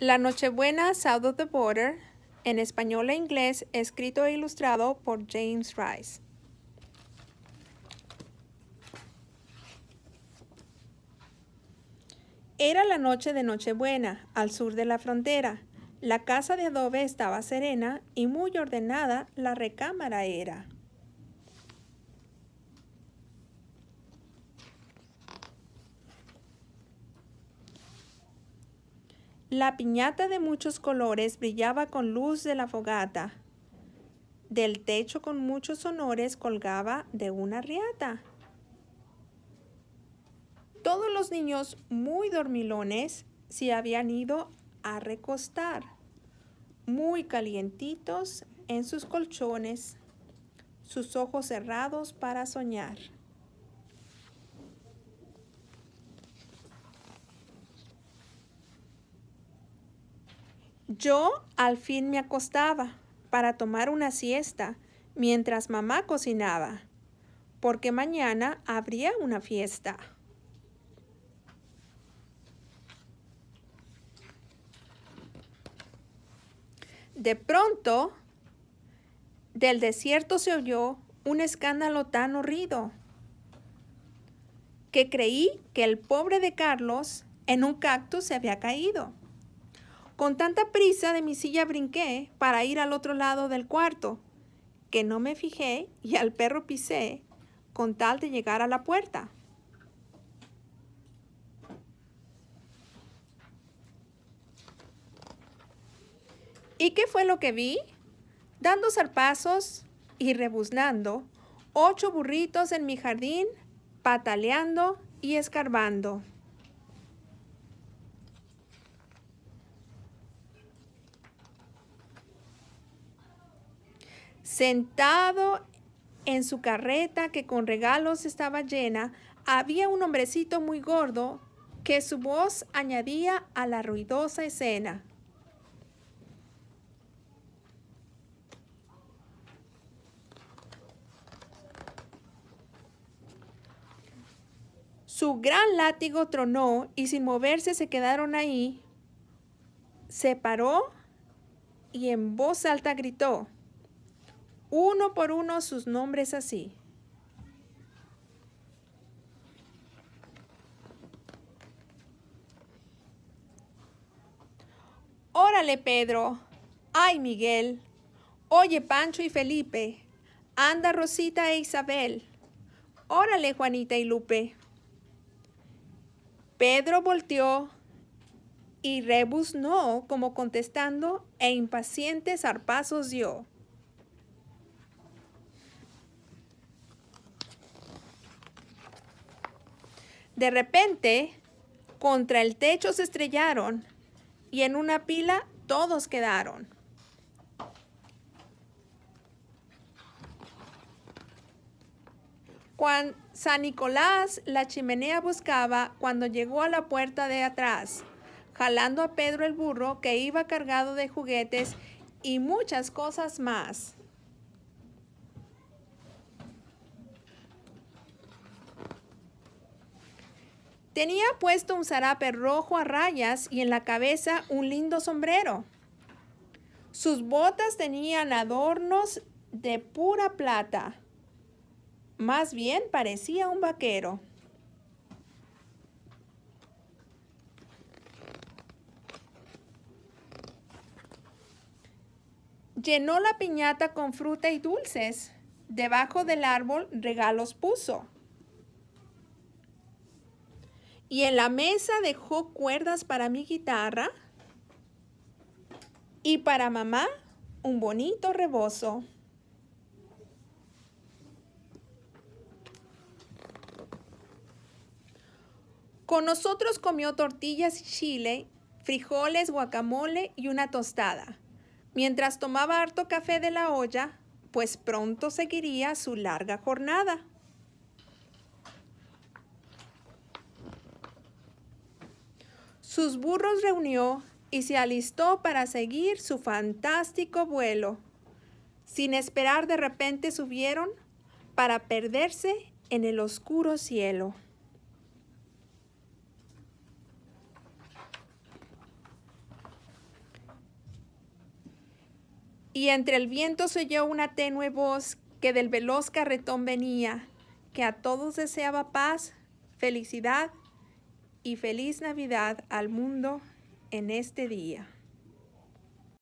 La Nochebuena South of the Border, en español e inglés, escrito e ilustrado por James Rice. Era la noche de Nochebuena, al sur de la frontera. La casa de adobe estaba serena y muy ordenada la recámara era. La piñata de muchos colores brillaba con luz de la fogata. Del techo con muchos honores colgaba de una riata. Todos los niños muy dormilones se habían ido a recostar, muy calientitos en sus colchones, sus ojos cerrados para soñar. Yo al fin me acostaba para tomar una siesta mientras mamá cocinaba, porque mañana habría una fiesta. De pronto, del desierto se oyó un escándalo tan horrido que creí que el pobre de Carlos en un cactus se había caído. Con tanta prisa de mi silla brinqué para ir al otro lado del cuarto, que no me fijé y al perro pisé con tal de llegar a la puerta. ¿Y qué fue lo que vi? Dando zarpazos y rebuznando, ocho burritos en mi jardín, pataleando y escarbando. Sentado en su carreta que con regalos estaba llena, había un hombrecito muy gordo que su voz añadía a la ruidosa escena. Su gran látigo tronó y sin moverse se quedaron ahí. Se paró y en voz alta gritó uno por uno sus nombres así. Órale, Pedro. Ay, Miguel. Oye, Pancho y Felipe. Anda, Rosita e Isabel. Órale, Juanita y Lupe. Pedro volteó y rebuznó como contestando e impacientes zarpazos dio. De repente, contra el techo se estrellaron y en una pila todos quedaron. San Nicolás la chimenea buscaba cuando llegó a la puerta de atrás, jalando a Pedro el burro que iba cargado de juguetes y muchas cosas más. Tenía puesto un zarape rojo a rayas y en la cabeza un lindo sombrero. Sus botas tenían adornos de pura plata. Más bien parecía un vaquero. Llenó la piñata con fruta y dulces. Debajo del árbol regalos puso. Y en la mesa dejó cuerdas para mi guitarra y para mamá un bonito rebozo. Con nosotros comió tortillas y chile, frijoles, guacamole y una tostada, mientras tomaba harto café de la olla, pues pronto seguiría su larga jornada. Sus burros reunió y se alistó para seguir su fantástico vuelo. Sin esperar de repente subieron para perderse en el oscuro cielo. Y entre el viento se oyó una tenue voz que del veloz carretón venía, que a todos deseaba paz, felicidad y feliz Navidad al mundo en este día.